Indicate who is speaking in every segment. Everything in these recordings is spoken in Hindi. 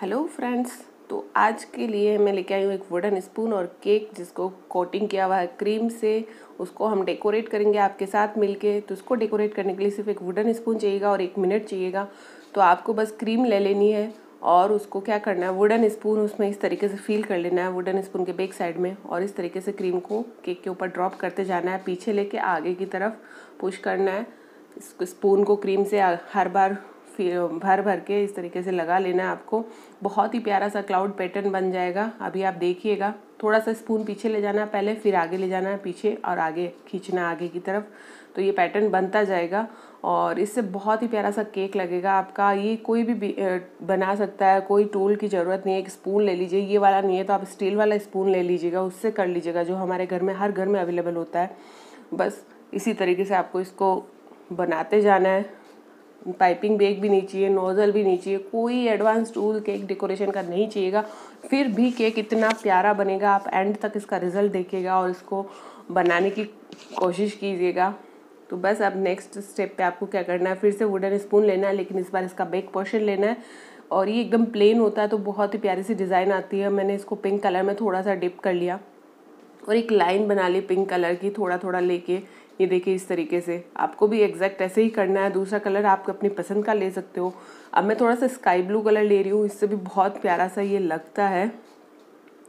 Speaker 1: हेलो फ्रेंड्स तो आज के लिए मैं लेके आई हूँ एक वुडन स्पून और केक जिसको कोटिंग किया हुआ है क्रीम से उसको हम डेकोरेट करेंगे आपके साथ मिलके तो उसको डेकोरेट करने के लिए सिर्फ एक वुडन स्पून चाहिएगा और एक मिनट चाहिएगा तो आपको बस क्रीम ले लेनी है और उसको क्या करना है वुडन स्पून उसमें इस तरीके से फील कर लेना है वुडन स्पून के बेक साइड में और इस तरीके से क्रीम को केक के ऊपर ड्रॉप करते जाना है पीछे लेके आगे की तरफ पुश करना है स्पून को क्रीम से हर बार भर भर के इस तरीके से लगा लेना है आपको बहुत ही प्यारा सा क्लाउड पैटर्न बन जाएगा अभी आप देखिएगा थोड़ा सा स्पून पीछे ले जाना है पहले फिर आगे ले जाना है पीछे और आगे खींचना आगे की तरफ तो ये पैटर्न बनता जाएगा और इससे बहुत ही प्यारा सा केक लगेगा आपका ये कोई भी बना सकता है कोई टूल की ज़रूरत नहीं है एक स्पून ले लीजिए ये वाला नहीं है तो आप स्टील वाला स्पून ले लीजिएगा उससे कर लीजिएगा जो हमारे घर में हर घर में अवेलेबल होता है बस इसी तरीके से आपको इसको बनाते जाना है पाइपिंग बैग भी नहीं चाहिए नोज़ल भी नहीं चाहिए कोई एडवांस टूल केक डेकोरेशन का नहीं चाहिएगा फिर भी केक इतना प्यारा बनेगा आप एंड तक इसका रिज़ल्ट देखिएगा और इसको बनाने की कोशिश कीजिएगा तो बस अब नेक्स्ट स्टेप पे आपको क्या करना है फिर से वुडन स्पून लेना है लेकिन इस बार इसका बेक पोर्शन लेना है और ये एकदम प्लेन होता है तो बहुत ही प्यारी सी डिज़ाइन आती है मैंने इसको पिंक कलर में थोड़ा सा डिप कर लिया और एक लाइन बना ली पिंक कलर की थोड़ा थोड़ा लेके ये देखिए इस तरीके से आपको भी एग्जैक्ट ऐसे ही करना है दूसरा कलर आप अपनी पसंद का ले सकते हो अब मैं थोड़ा सा स्काई ब्लू कलर ले रही हूँ इससे भी बहुत प्यारा सा ये लगता है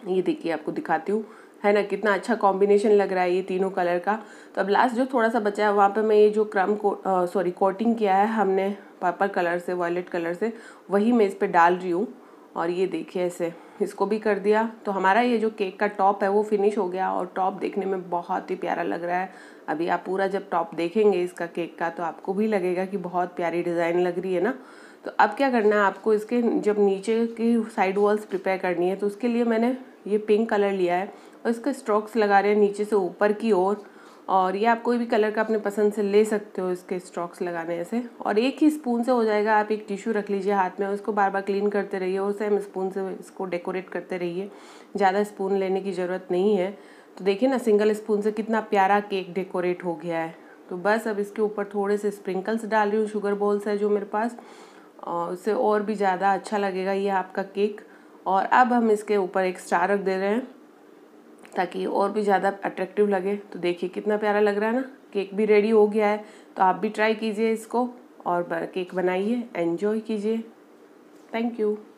Speaker 1: ये देखिए आपको दिखाती हूँ है ना कितना अच्छा कॉम्बिनेशन लग रहा है ये तीनों कलर का तो अब लास्ट जो थोड़ा सा बचा है वहाँ पर मैं ये जो क्रम को सॉरी कोटिंग किया है हमने पर्पल कलर से वॉयलेट कलर से वही मैं इस पर डाल रही हूँ और ये देखिए ऐसे इसको भी कर दिया तो हमारा ये जो केक का टॉप है वो फिनिश हो गया और टॉप देखने में बहुत ही प्यारा लग रहा है अभी आप पूरा जब टॉप देखेंगे इसका केक का तो आपको भी लगेगा कि बहुत प्यारी डिज़ाइन लग रही है ना तो अब क्या करना है आपको इसके जब नीचे की साइड वॉल्स प्रिपेयर करनी है तो उसके लिए मैंने ये पिंक कलर लिया है और इसका स्ट्रोक्स लगा रहे हैं नीचे से ऊपर की ओर और ये आप कोई भी कलर का अपने पसंद से ले सकते हो इसके स्ट्रॉक्स लगाने से और एक ही स्पून से हो जाएगा आप एक टिश्यू रख लीजिए हाथ में उसको बार बार क्लीन करते रहिए और सेम स्पून से इसको डेकोरेट करते रहिए ज़्यादा स्पून लेने की ज़रूरत नहीं है तो देखिए ना सिंगल स्पून से कितना प्यारा केक डेकोरेट हो गया है तो बस अब इसके ऊपर थोड़े से स्प्रिंकल्स डाल रही हूँ शुगर बॉल्स है जो मेरे पास और उससे और भी ज़्यादा अच्छा लगेगा ये आपका केक और अब हम इसके ऊपर एक स्टार रख दे रहे हैं ताकि और भी ज़्यादा अट्रैक्टिव लगे तो देखिए कितना प्यारा लग रहा है ना केक भी रेडी हो गया है तो आप भी ट्राई कीजिए इसको और केक बनाइए एंजॉय कीजिए थैंक यू